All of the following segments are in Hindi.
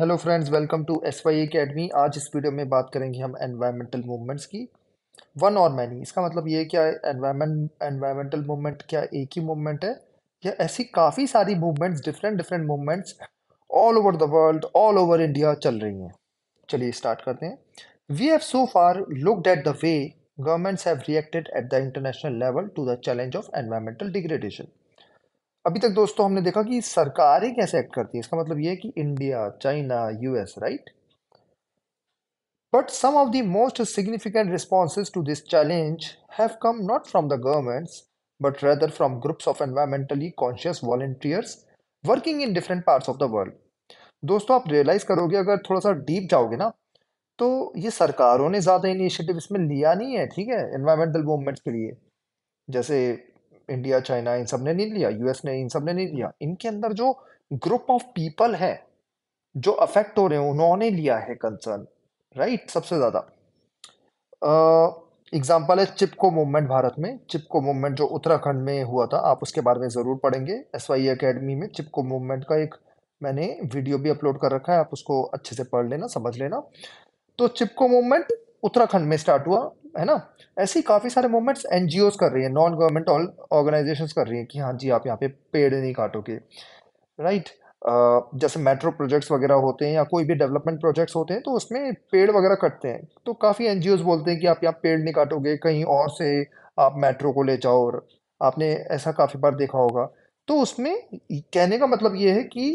Hello friends welcome to S Y academy आज इस वीडियो में बात करेंगे हम एनवायरमेंटल मूवमेंट्स की वन और मैनी इसका मतलब ये क्या है एनवायरमेंट एनवायरमेंटल मूवमेंट क्या एक ही मूवमेंट है या ऐसी काफ़ी सारी movements different different movements all over the world all over India चल रही हैं चलिए स्टार्ट करते हैं we have so far looked at the way governments have reacted at the international level to the challenge of environmental degradation अभी तक दोस्तों हमने देखा कि सरकारें कैसे एक्ट करती है इसका मतलब यह है कि India China US right but some of the most significant responses to this challenge have come not from the governments but rather from groups of environmentally conscious volunteers working in different parts of the world दोस्तों आप रियलाइज करोगे अगर थोड़ा सा डीप जाओगे ना तो ये सरकारों ने ज़्यादा इनिशिएटिव इसमें लिया नहीं है ठीक है एनवायरमेंटल मूवमेंट्स के लिए जैसे इंडिया चाइना इन सब ने नहीं लिया यूएस ने इन सब ने नहीं लिया इनके अंदर जो ग्रुप ऑफ पीपल है जो अफेक्ट हो रहे हैं उन्होंने लिया है कंसर्न राइट सबसे ज़्यादा एग्जाम्पल uh, है चिपको मूवमेंट भारत में चिपको मूवमेंट जो उत्तराखंड में हुआ था आप उसके बारे में ज़रूर पढ़ेंगे एस वाई अकेडमी में चिपको मूवमेंट का एक मैंने वीडियो भी अपलोड कर रखा है आप उसको अच्छे से पढ़ लेना समझ लेना तो चिपको मूवमेंट उत्तराखंड में स्टार्ट हुआ है ना ऐसे ही काफ़ी सारे मूवमेंट्स एन कर रही हैं नॉन गवर्नमेंट ऑर्गेनाइजेशन कर रही हैं कि हाँ जी आप यहाँ पे पेड़ नहीं काटोगे राइट right? जैसे मेट्रो प्रोजेक्ट्स वगैरह होते हैं या कोई भी डेवलपमेंट प्रोजेक्ट्स होते हैं तो उसमें पेड़ वगैरह कटते हैं तो काफ़ी एन बोलते हैं कि आप यहाँ पेड़ नहीं काटोगे कहीं और से आप मेट्रो को ले जाओ और आपने ऐसा काफ़ी बार देखा होगा तो उसमें कहने का मतलब ये है कि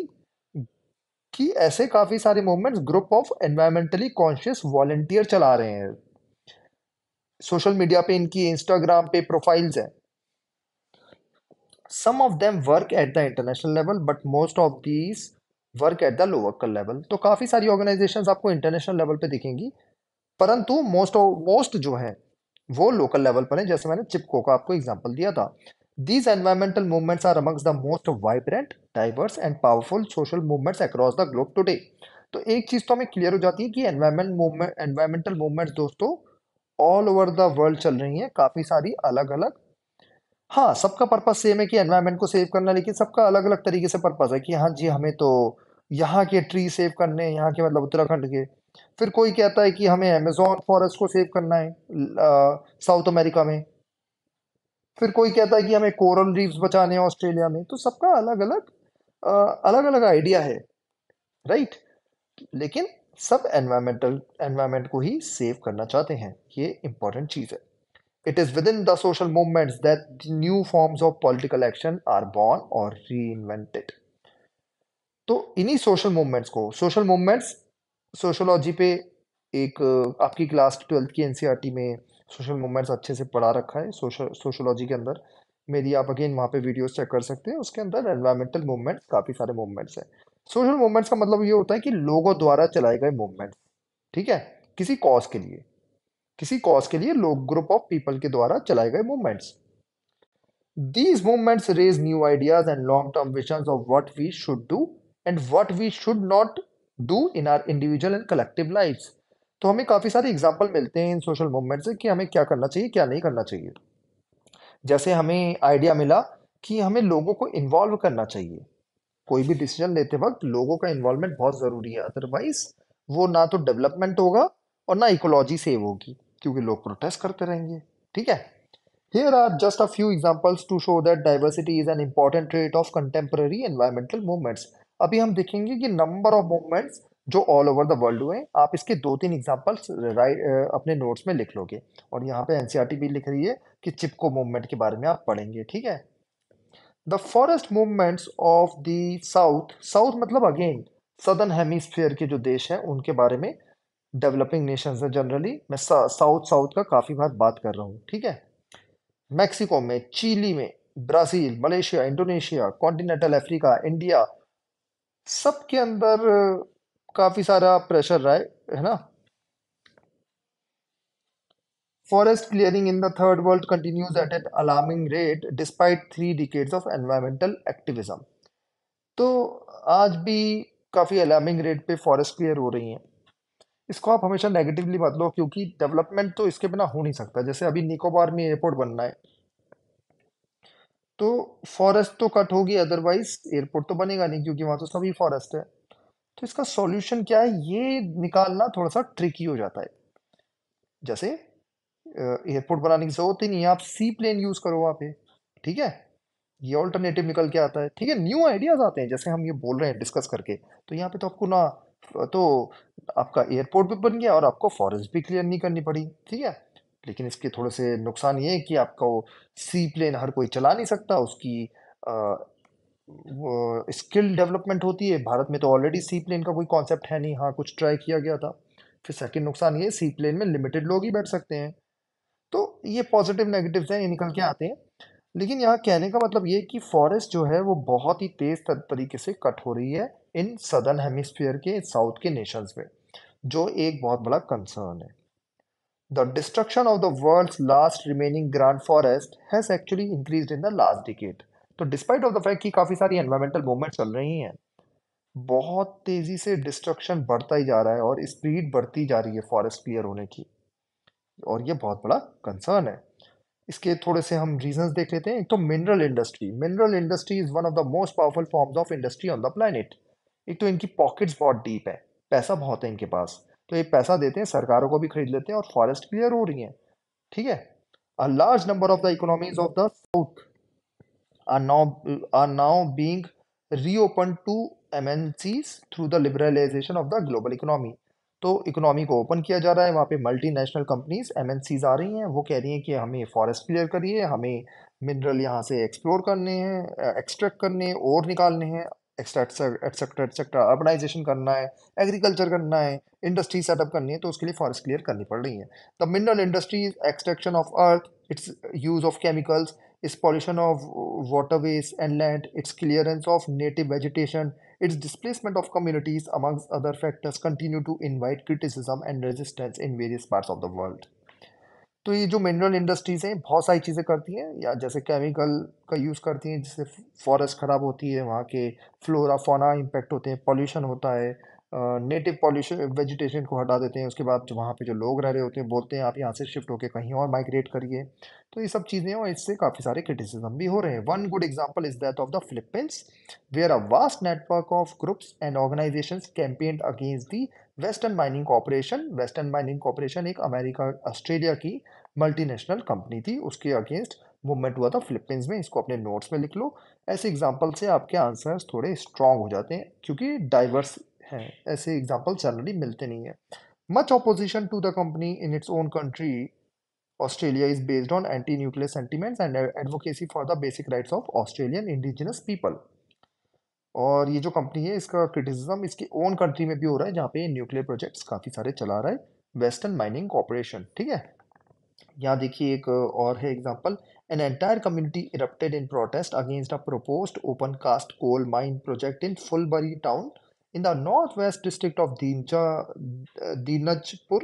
कि ऐसे काफ़ी सारे movements group of environmentally conscious volunteer चला रहे हैं सोशल मीडिया पे इनकी इंस्टाग्राम पे प्रोफाइल्स हैं some of them work at the international level but most of these work at the local level तो काफ़ी सारी ऑर्गेनाइजेशन आपको इंटरनेशनल लेवल पे दिखेंगी परंतु मोस्ट मोस्ट जो है वो लोकल लेवल पर है जैसे मैंने चिपको का आपको एग्जाम्पल दिया था These environmental movements are amongst the most vibrant, diverse and powerful social movements across the globe today. तो एक चीज़ तो हमें क्लियर हो जाती है कि एनवायरमेंट मूवमेंट एनवायरमेंटल मूवमेंट्स दोस्तों ऑल ओवर द वर्ल्ड चल रही हैं काफ़ी सारी अलग अलग हाँ सबका पर्पज़ सेम है कि एनवायरमेंट को सेव करना लेकिन सबका अलग अलग तरीके से पर्पज़ है कि हाँ जी हमें तो यहाँ के ट्री सेव करने हैं यहाँ के मतलब उत्तराखंड के फिर कोई कहता है कि हमें अमेजोन फॉरेस्ट को सेव करना है साउथ अमेरिका में फिर कोई कहता है कि हमें कोरल रीफ्स बचाने हैं ऑस्ट्रेलिया में तो सबका अलग अलग अलग अलग आइडिया है राइट लेकिन सब एनवायरमेंटल एनवायरमेंट को ही सेव करना चाहते हैं ये इंपॉर्टेंट चीज़ है it is within the social social that new forms of political action are born or reinvented तो इन्हीं सोशल मूवमेंट्स को सोशल मूवमेंट्स सोशोलॉजी पे एक आपकी क्लास ट्वेल्थ की एन e में सोशल मूवमेंट्स अच्छे से पढ़ा रखा है सोशल सोशोलॉजी के अंदर मेरी आप अगेन वहाँ पे वीडियोस चेक कर सकते हैं उसके अंदर एनवायरमेंटल मूवमेंट्स काफ़ी सारे मूवमेंट्स हैं सोशल मूवमेंट्स का मतलब ये होता है कि लोगों द्वारा चलाए गए मूवमेंट्स ठीक है किसी कॉज के लिए किसी कॉज के लिए लोग ग्रुप ऑफ पीपल के द्वारा चलाए गए movements these movements raise new ideas and long term vision of what we should do and what we should not do in our individual and collective lives तो हमें काफ़ी सारे एग्जाम्पल मिलते हैं इन सोशल मूवमेंट से कि हमें क्या करना चाहिए क्या नहीं करना चाहिए जैसे हमें आइडिया मिला कि हमें लोगों को इन्वॉल्व करना चाहिए कोई भी डिसीजन लेते वक्त लोगों का इन्वॉल्वमेंट बहुत ज़रूरी है अदरवाइज वो ना तो डेवलपमेंट होगा और ना इकोलॉजी सेव होगी क्योंकि लोग प्रोटेस्ट करते रहेंगे ठीक है here are just a few examples to show that diversity is an important rate of contemporary environmental movements अभी हम देखेंगे कि नंबर ऑफ मूवमेंट्स जो ऑल ओवर द वर्ल्ड हुए आप इसके दो तीन एग्जाम्पल्स राइट अपने नोट्स में लिख लोगे और यहाँ पे एन e भी लिख रही है कि चिपको मूवमेंट के बारे में आप पढ़ेंगे ठीक है the forest movements of the south south मतलब अगेन सदर्न हेमिस्फीयर के जो देश हैं उनके बारे में डेवलपिंग नेशंस हैं जनरली मैं साउथ साउथ का काफ़ी बार बात कर रहा हूँ ठीक है मैक्सिको में चिली में Brazil Malaysia Indonesia continental Africa India सब के अंदर काफ़ी सारा प्रेशर रहा है है ना forest clearing in the third world continues at an alarming rate despite three decades of environmental activism तो आज भी काफ़ी अलार्मिंग रेट पे फॉरेस्ट क्लियर हो रही हैं इसको आप हमेशा नेगेटिवली मत लो क्योंकि डेवलपमेंट तो इसके बिना हो नहीं सकता जैसे अभी निकोबार में एयरपोर्ट बनना है तो फॉरेस्ट तो कट होगी अदरवाइज एयरपोर्ट तो बनेगा नहीं क्योंकि वहाँ तो सभी फॉरेस्ट है तो इसका सॉल्यूशन क्या है ये निकालना थोड़ा सा ट्रिकी हो जाता है जैसे एयरपोर्ट बनाने की जरूरत ही नहीं है आप सी प्लेन यूज करो वहाँ पे ठीक है ये ऑल्टरनेटिव निकल के आता है ठीक है न्यू आइडियाज आते हैं जैसे हम ये बोल रहे हैं डिस्कस करके तो यहाँ पे तो आपको ना तो आपका एयरपोर्ट भी बन गया और आपको फॉरेस्ट भी क्लियर नहीं करनी पड़ी ठीक है लेकिन इसके थोड़े से नुकसान ये है कि आपका वो सी प्लेन हर कोई चला नहीं सकता उसकी स्किल डेवलपमेंट होती है भारत में तो ऑलरेडी सी प्लेन का कोई कॉन्सेप्ट है नहीं हाँ कुछ ट्राई किया गया था फिर सेकेंड नुकसान ये सी प्लेन में लिमिटेड लोग ही बैठ सकते हैं तो ये पॉजिटिव नेगेटिव्स हैं ये निकल के आते हैं लेकिन यहाँ कहने का मतलब ये कि फॉरेस्ट जो है वो बहुत ही तेज़ तरीके से कट हो रही है इन सदर्न हेमिस्फीयर के साउथ के नेशंस में जो एक बहुत बड़ा कंसर्न है the destruction of the world last remaining grand forest has actually increase in the last decade तो डिस्पाइट ऑफ द फैक्ट कि काफ़ी सारी एनवायरमेंटल मूवमेंट चल रही हैं बहुत तेज़ी से डिस्ट्रक्शन बढ़ता ही जा रहा है और स्पीड बढ़ती जा रही है फॉरेस्ट क्लियर होने की और ये बहुत बड़ा कंसर्न है इसके थोड़े से हम रीजंस देख लेते हैं एक तो mineral industry mineral industry is one of the most powerful forms of industry on the planet एक तो इनकी पॉकेट्स बहुत डीप है पैसा बहुत है इनके पास तो ये पैसा देते हैं सरकारों को भी खरीद लेते हैं और फॉरेस्ट क्लियर हो रही हैं ठीक है a large number of the economies of the south are now are now being reopened to MNCs through the liberalization of the global economy. तो इकोनॉमी को ओपन किया जा रहा है वहाँ पे मल्टीनेशनल कंपनीज एमएनसीज आ रही हैं वो कह रही हैं कि हमें फॉरेस्ट क्लियर करिए हमें मिनरल यहाँ से एक्सप्लोर करने हैं एक्सट्रैक्ट करने हैं और निकालने हैं एक्सट्रा एक्सेट्रा अर्बनाइजेशन करना है एग्रीकल्चर करना है इंडस्ट्री सेटअप करनी है तो उसके लिए फॉरेस्ट क्लियर करनी पड़ रही है the mineral industries extraction of earth its use of chemicals its pollution of waterways and land, its clearance of native vegetation, its displacement of communities, amongst other factors, continue to invite criticism and resistance in various parts of the world. तो ये जो मिनरल इंडस्ट्रीज हैं बहुत सारी चीज़ें करती हैं या जैसे केमिकल का यूज़ करती हैं जिससे फॉरेस्ट ख़राब होती है वहाँ के फ्लोरा फोना इम्पेक्ट होते हैं पॉल्यूशन होता है नेटिव पॉल्यूशन वेजिटेशन को हटा देते हैं उसके बाद जो वहाँ पे जो लोग रह रहे होते हैं बोलते हैं आप यहाँ से शिफ्ट होकर कहीं और माइग्रेट करिए तो ये सब चीज़ें और इससे काफ़ी सारे क्रिटिसिज्म भी हो रहे हैं one good example is that of the Philippines where a vast network of groups and organisation campaign against the western mining corporation western mining corporation एक अमेरिका ऑस्ट्रेलिया की मल्टी कंपनी थी उसके अगेंस्ट मूवमेंट हुआ था फिलिपींस में इसको अपने नोट्स में लिख लो ऐसे एग्जाम्पल से आपके आंसर्स थोड़े स्ट्रॉन्ग हो जाते हैं क्योंकि डाइवर्स हैं ऐसे एग्जाम्पल सैलरी मिलते नहीं है much opposition to the company in its own country Australia is based on anti nuclear sentiments and advocacy for the basic rights of Australian indigenous people और ये जो कंपनी है इसका क्रिटिसिज्म इसके ओन कंट्री में भी हो रहा है जहाँ पे न्यूक्लियर प्रोजेक्ट्स काफ़ी सारे चला रहा है वेस्टर्न माइनिंग कॉरपोरेशन ठीक है यहाँ देखिए एक और है example an entire community erupted in protest against a proposed open cast coal mine project in Phulbari town in the northwest district of Dinja, Dinajpur,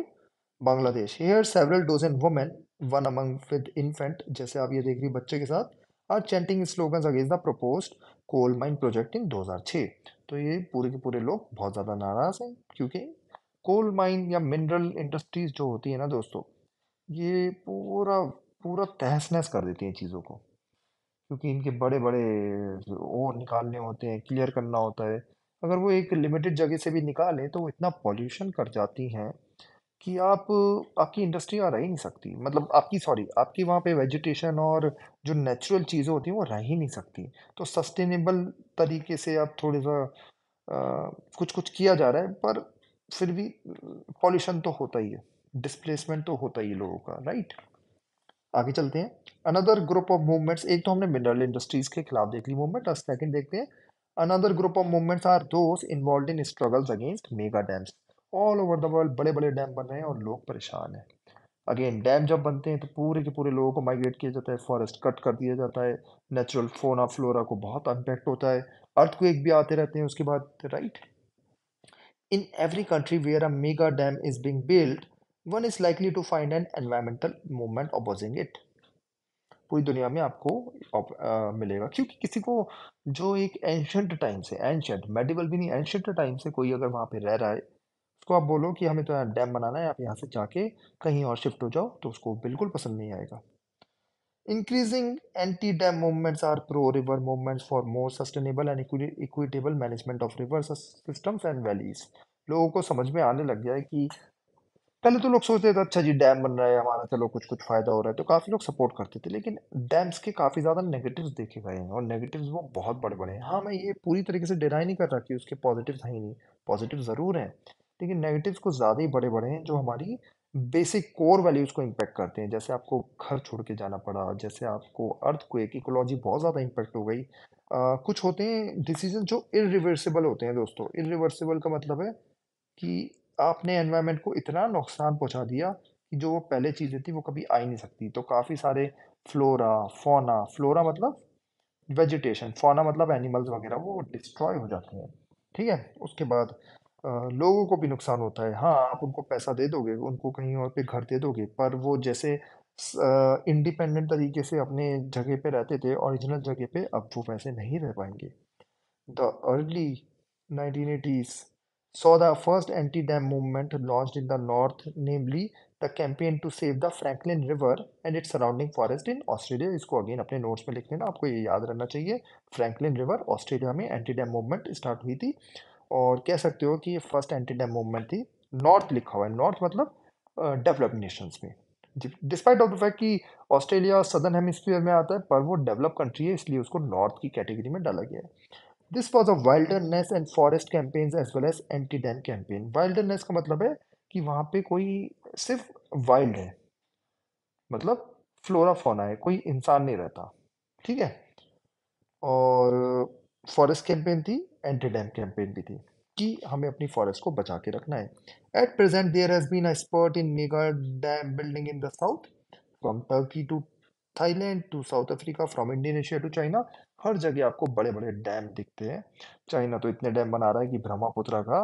Bangladesh. Here several dozen women, one among with infant, जैसे आप ये देख रही बच्चे के साथ, are chanting slogans against the proposed coal mine project in 2006. तो ये पूरे के पूरे लोग बहुत ज़्यादा नाराज़ हैं क्योंकि कोल माइन या मिनरल इंडस्ट्रीज जो होती है ना दोस्तों ये पूरा पूरा तहस नहस कर देती हैं चीज़ों को क्योंकि इनके बड़े बड़े ओर निकालने होते हैं क्लियर करना होता है अगर वो एक लिमिटेड जगह से भी निकालें तो वो इतना पॉल्यूशन कर जाती हैं कि आप आपकी इंडस्ट्री आ रह ही नहीं सकती मतलब आपकी सॉरी आपकी वहाँ पे वेजिटेशन और जो नेचुरल चीज़ें होती हैं वो रह ही नहीं सकती तो सस्टेनेबल तरीके से आप थोड़ा सा कुछ कुछ किया जा रहा है पर फिर भी पॉल्यूशन तो होता ही है डिस्प्लेसमेंट तो होता ही है लोगों का राइट आगे चलते हैं अनदर ग्रुप ऑफ मूवमेंट्स एक तो हमने मिनरल इंडस्ट्रीज़ के खिलाफ देख ली मूवमेंट और सेकेंड देखते हैं another group of movements are those involve in struggles against mega dams all over the world बड़े बड़े डैम बन रहे हैं और लोग परेशान हैं अगेन डैम जब बनते हैं तो पूरे के पूरे लोगों को माइग्रेट किया जाता है फॉरेस्ट कट कर दिया जाता है नेचुरल फोना फ्लोरा को बहुत इम्पैक्ट होता है अर्थ को एक भी आते रहते हैं उसके बाद right in every country where a mega dam is being build one is likely to find an environmental movement opposing it पूरी दुनिया में आपको आ, मिलेगा क्योंकि किसी को जो एक एंशंट टाइम से एंशंट मेडिवल भी नहीं एंशंट टाइम से कोई अगर वहाँ पे रह रहा है उसको आप बोलो कि हमें तो यहाँ डैम बनाना है आप यहाँ से जाके कहीं और शिफ्ट हो जाओ तो उसको बिल्कुल पसंद नहीं आएगा increasing anti dam movements are pro river movements for more sustainable and equitable management of river systems and valleys लोगों को समझ में आने लग गया है कि पहले तो लोग सोचते थे अच्छा जी डैम बन रहा है हमारा चलो कुछ कुछ फ़ायदा हो रहा है तो काफ़ी लोग सपोर्ट करते थे लेकिन डैम्स के काफ़ी ज़्यादा नेगेटिव्स देखे गए हैं और नेगेटिव्स वो बहुत बड़े बड़े हैं हाँ मैं ये पूरी तरीके से डिनाई नहीं कर रहा कि उसके पॉजिटिव्स हैं ही नहीं पॉजिटिव ज़रूर हैं लेकिन नेगेटिव्स को ज़्यादा ही बड़े बड़े हैं जो हमारी बेसिक कोर वैल्यूज़ को इम्पैक्ट करते हैं जैसे आपको घर छोड़ के जाना पड़ा जैसे आपको अर्थ को एक इकोलॉजी बहुत ज़्यादा इम्पैक्ट हो गई आ, कुछ होते हैं डिसीजन जो इरिवर्सिबल होते हैं दोस्तों इरिवर्सिबल का मतलब है कि आपने एनवायरनमेंट को इतना नुकसान पहुंचा दिया कि जो वो पहले चीज़ें थी वो कभी आ ही नहीं सकती तो काफ़ी सारे फ्लोरा फोना फ्लोरा मतलब वेजिटेशन फोना मतलब एनिमल्स वगैरह वो डिस्ट्रॉय हो जाते हैं ठीक है उसके बाद आ, लोगों को भी नुकसान होता है हाँ आप उनको पैसा दे दोगे उनको कहीं और पे घर दे दोगे पर वो जैसे इंडिपेंडेंट तरीके से अपने जगह पे रहते थे ओरिजिनल जगह पे अब वो पैसे नहीं रह पाएंगे the early nineteen eighties so the first anti dam movement launch in the north namely the campaign to save the Franklin river and its surrounding forest in Australia इसको अगेन अपने नोट्स में लिख लेना आपको ये याद रहना चाहिए फ्रैंकलिन रिवर ऑस्ट्रेलिया में एंटी डैम मूवमेंट स्टार्ट हुई थी और कह सकते हो कि ये फर्स्ट एंटी डैम मूवमेंट थी नॉर्थ लिखा हुआ है नॉर्थ मतलब डेवलप नेशंस में डिस्पाइट ऑफ द फैक्ट कि ऑस्ट्रेलिया सदर्न हेमिस्फीयर में आता है पर वो डेवलप कंट्री है इसलिए उसको नॉर्थ की कैटेगरी में डाला गया है this was a wilderness and forest campaign as well as anti dam campaign wilderness का मतलब है कि वहाँ पे कोई सिर्फ वाइल्ड है मतलब फ्लोरा फोना है कोई इंसान नहीं रहता ठीक है और फॉरेस्ट कैंपेन थी एंटी डैम कैंपेन भी थी कि हमें अपनी फॉरेस्ट को बचा के रखना है at present there has been a spurt in mega dam building in the south from Turkey to Thailand to South Africa from Indonesia to China हर जगह आपको बड़े बड़े डैम दिखते हैं चाइना तो इतने डैम बना रहा है कि ब्रह्मपुत्र का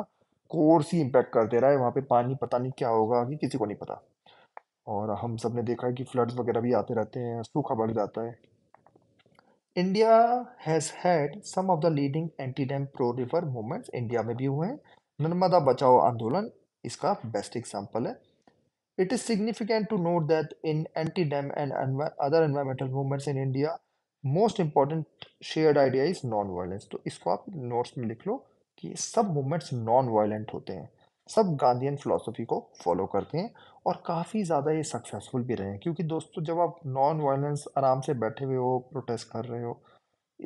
कोर्स ही इम्पैक्ट कर दे रहा है वहाँ पे पानी पता नहीं क्या होगा कि किसी को नहीं पता और हम सब ने देखा है कि फ्लड्स वगैरह भी आते रहते हैं सूखा बढ़ जाता है India has had some of the leading anti dam pro river movements India में भी हुए हैं नर्मदा बचाओ आंदोलन इसका बेस्ट एग्जाम्पल है It is significant to note that in anti-dam and other environmental movements in India, most important shared idea is non violence तो इसको आप नोट्स में लिख लो कि सब मूवमेंट्स नॉन वायलेंट होते हैं सब गांधीन फिलोसफी को फॉलो करते हैं और काफ़ी ज़्यादा ये सक्सेसफुल भी रहे हैं क्योंकि दोस्तों जब आप नॉन वायलेंस आराम से बैठे हुए हो प्रोटेस्ट कर रहे हो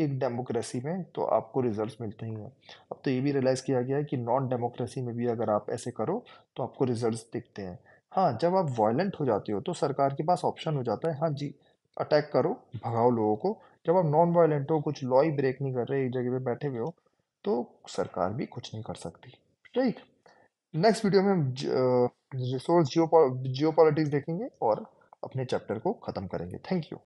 एक डेमोक्रेसी में तो आपको रिजल्ट्स मिलते ही हैं अब तो ये भी रियलाइज़ किया गया है कि नॉन डेमोक्रेसी में भी अगर आप ऐसे करो तो आपको रिज़ल्ट दिखते हैं हाँ, जब आप वायलेंट हो जाते हो तो सरकार के पास ऑप्शन हो जाता है हाँ जी, अटैक करो, भगाओ लोगों को। जब आप नॉन वायलेंट हो, कुछ लॉ ही ब्रेक नहीं कर रहे, एक जगह पे बैठे हुए हो, तो सरकार भी कुछ नहीं कर सकती, ठीक नेक्स्ट वीडियो में हम रिसोर्स जियो जियोपॉलिटिक्स देखेंगे और अपने चैप्टर को खत्म करेंगे। Thank you.